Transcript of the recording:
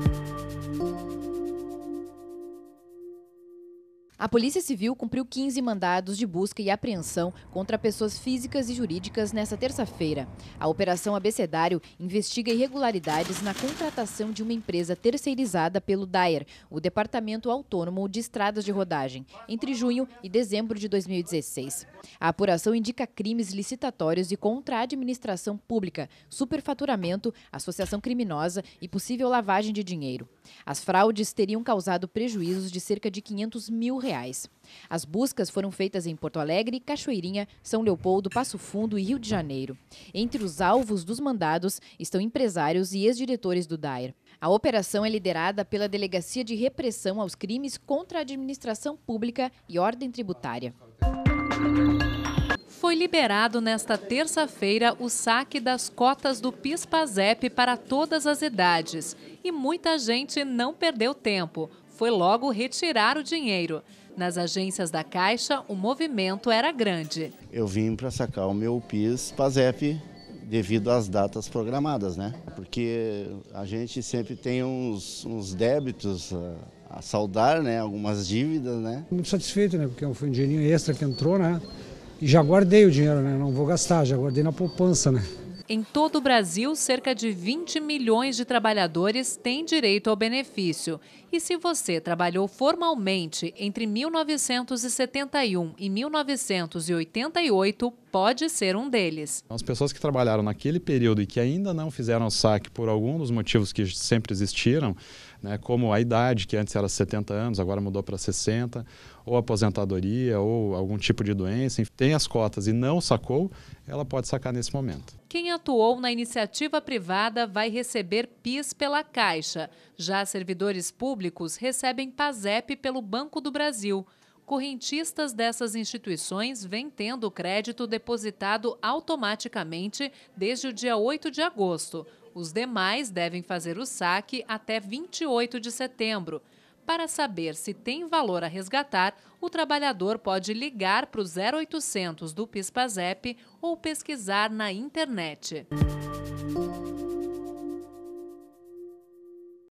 you A Polícia Civil cumpriu 15 mandados de busca e apreensão contra pessoas físicas e jurídicas nesta terça-feira. A Operação Abecedário investiga irregularidades na contratação de uma empresa terceirizada pelo DAER, o Departamento Autônomo de Estradas de Rodagem, entre junho e dezembro de 2016. A apuração indica crimes licitatórios e contra a administração pública, superfaturamento, associação criminosa e possível lavagem de dinheiro. As fraudes teriam causado prejuízos de cerca de 500 mil reais reais. As buscas foram feitas em Porto Alegre, Cachoeirinha, São Leopoldo, Passo Fundo e Rio de Janeiro. Entre os alvos dos mandados estão empresários e ex-diretores do DAER. A operação é liderada pela Delegacia de Repressão aos Crimes contra a Administração Pública e Ordem Tributária. Foi liberado nesta terça-feira o saque das cotas do PIS-PASEP para todas as idades. E muita gente não perdeu tempo. Foi logo retirar o dinheiro. Nas agências da Caixa, o movimento era grande. Eu vim para sacar o meu PIS PASEP devido às datas programadas, né? Porque a gente sempre tem uns, uns débitos a, a, saldar, né? Algumas dívidas, né? Muito satisfeito, né? Porque foi um dinheirinho extra que entrou, né? E já guardei o dinheiro, né? Não vou gastar, já guardei na poupança, né? Em todo o Brasil, cerca de 20 milhões de trabalhadores têm direito ao benefício. E se você trabalhou formalmente entre 1971 e 1988, pode ser um deles. Então, as pessoas que trabalharam naquele período e que ainda não fizeram saque por algum dos motivos que sempre existiram, né, como a idade, que antes era 70 anos, agora mudou para 60, ou aposentadoria, ou algum tipo de doença, tem as cotas e não sacou, ela pode sacar nesse momento. Quem atuou na iniciativa privada vai receber PIS pela Caixa. Já servidores públicos recebem PASEP pelo Banco do Brasil correntistas dessas instituições vêm tendo o crédito depositado automaticamente desde o dia 8 de agosto. Os demais devem fazer o saque até 28 de setembro. Para saber se tem valor a resgatar, o trabalhador pode ligar para o 0800 do PISPAZEP ou pesquisar na internet. Música